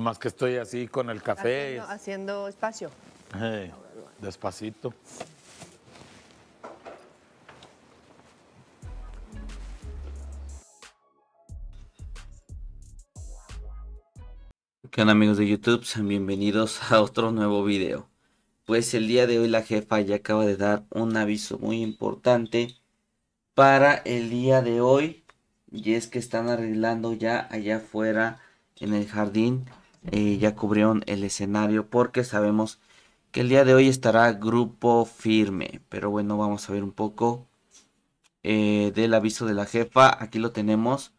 más que estoy así con el café. Haciendo, espacio. despacito. ¿Qué onda amigos de YouTube? Sean Bienvenidos a otro nuevo video. Pues el día de hoy la jefa ya acaba de dar un aviso muy importante para el día de hoy. Y es que están arreglando ya allá afuera en el jardín ya cubrieron el escenario porque sabemos que el día de hoy estará grupo firme. Pero bueno, vamos a ver un poco eh, del aviso de la jefa. Aquí lo tenemos.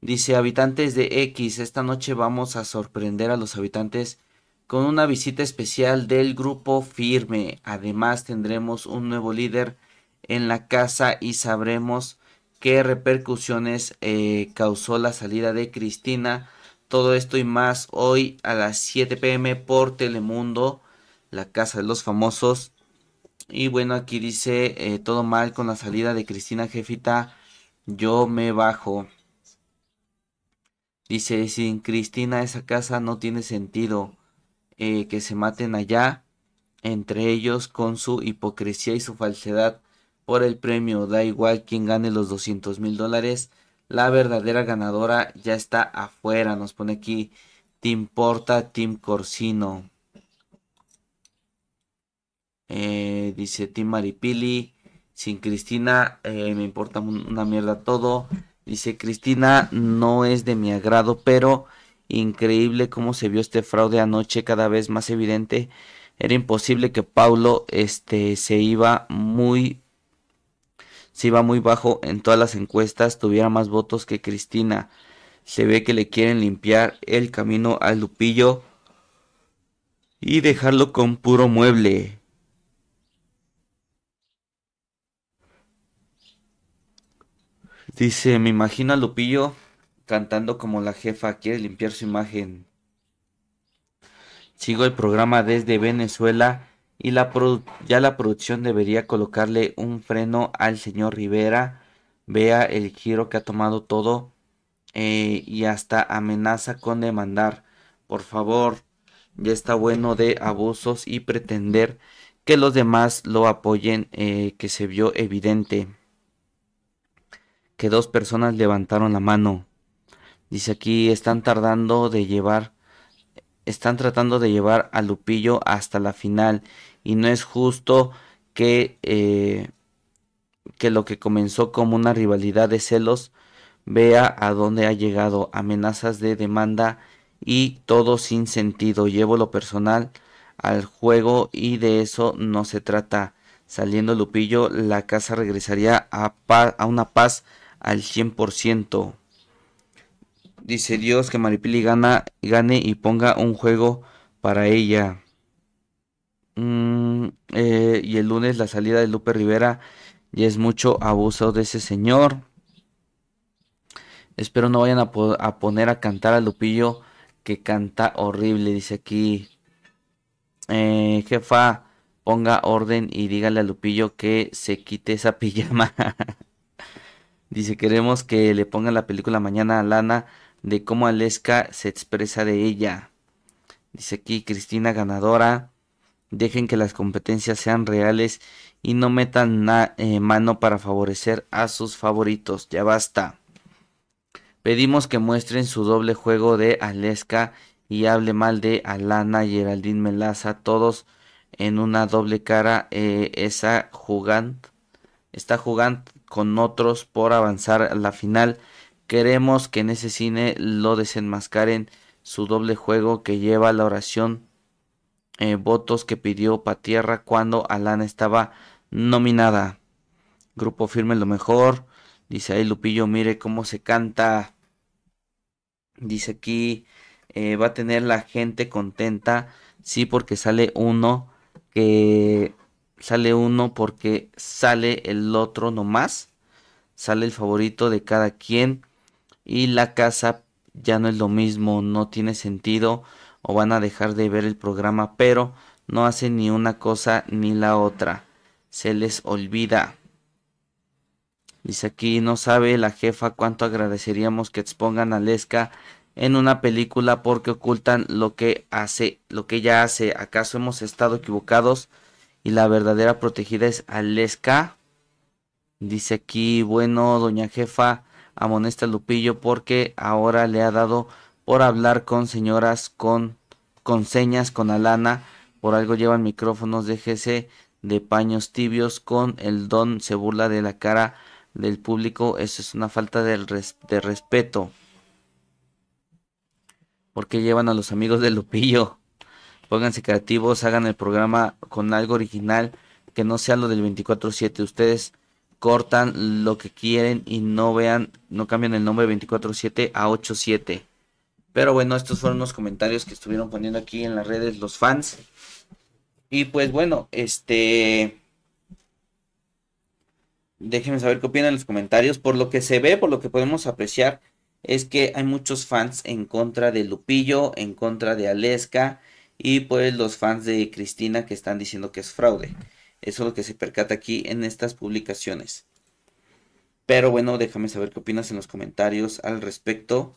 Dice habitantes de X, esta noche vamos a sorprender a los habitantes con una visita especial del grupo firme. Además tendremos un nuevo líder en la casa y sabremos qué repercusiones eh, causó la salida de Cristina todo esto y más hoy a las 7 pm por Telemundo, la casa de los famosos. Y bueno, aquí dice eh, todo mal con la salida de Cristina Jefita. Yo me bajo. Dice, sin Cristina esa casa no tiene sentido. Eh, que se maten allá, entre ellos con su hipocresía y su falsedad por el premio. Da igual quien gane los 200 mil dólares. La verdadera ganadora ya está afuera. Nos pone aquí ¿Te importa Team Corsino. Eh, dice Team Maripili. Sin Cristina eh, me importa una mierda todo. Dice Cristina no es de mi agrado, pero increíble cómo se vio este fraude anoche cada vez más evidente. Era imposible que Paulo este, se iba muy si va muy bajo en todas las encuestas, tuviera más votos que Cristina. Se ve que le quieren limpiar el camino al Lupillo y dejarlo con puro mueble. Dice, me imagino a Lupillo cantando como la jefa, quiere limpiar su imagen. Sigo el programa desde Venezuela y la ya la producción debería colocarle un freno al señor Rivera. Vea el giro que ha tomado todo eh, y hasta amenaza con demandar. Por favor, ya está bueno de abusos y pretender que los demás lo apoyen, eh, que se vio evidente que dos personas levantaron la mano. Dice aquí, están tardando de llevar están tratando de llevar a Lupillo hasta la final y no es justo que, eh, que lo que comenzó como una rivalidad de celos vea a dónde ha llegado, amenazas de demanda y todo sin sentido. Llevo lo personal al juego y de eso no se trata. Saliendo Lupillo, la casa regresaría a, a una paz al 100%. Dice Dios que Maripili gana, gane y ponga un juego para ella. Mm, eh, y el lunes la salida de Lupe Rivera Y es mucho abuso de ese señor. Espero no vayan a, poner a cantar a Lupillo que canta horrible, dice aquí. Eh, jefa, ponga orden y dígale a Lupillo que se quite esa pijama. dice, queremos que le pongan la película mañana a Lana de cómo Aleska se expresa de ella. Dice aquí Cristina ganadora. Dejen que las competencias sean reales y no metan eh, mano para favorecer a sus favoritos. Ya basta. Pedimos que muestren su doble juego de Aleska y hable mal de Alana, Geraldine Melaza, todos en una doble cara. Eh, esa jugant está jugando con otros por avanzar a la final. Queremos que en ese cine lo desenmascaren su doble juego que lleva la oración eh, votos que pidió Patierra cuando Alana estaba nominada. Grupo firme lo mejor. Dice ahí Lupillo, mire cómo se canta. Dice aquí, eh, va a tener la gente contenta. Sí, porque sale uno que sale uno porque sale el otro nomás. Sale el favorito de cada quien y la casa ya no es lo mismo, no tiene sentido o van a dejar de ver el programa, pero no hacen ni una cosa ni la otra. Se les olvida. Dice aquí, no sabe la jefa cuánto agradeceríamos que expongan a Lesca en una película porque ocultan lo que hace, lo que ella hace. ¿Acaso hemos estado equivocados? Y la verdadera protegida es Aleska. Dice aquí, bueno, doña jefa, amonesta Lupillo porque ahora le ha dado por hablar con señoras con, con señas, con alana, por algo llevan micrófonos, de déjese de paños tibios con el don, se burla de la cara del público, eso es una falta de, de respeto. porque llevan a los amigos de Lupillo? Pónganse creativos, hagan el programa con algo original que no sea lo del 24-7. Ustedes cortan lo que quieren y no vean, no cambian el nombre 247 a 87 Pero bueno, estos fueron los comentarios que estuvieron poniendo aquí en las redes los fans. Y pues bueno, este... Déjenme saber qué opinan en los comentarios. Por lo que se ve, por lo que podemos apreciar, es que hay muchos fans en contra de Lupillo, en contra de Aleska y pues los fans de Cristina que están diciendo que es fraude. Eso es lo que se percata aquí en estas publicaciones. Pero bueno, déjame saber qué opinas en los comentarios al respecto.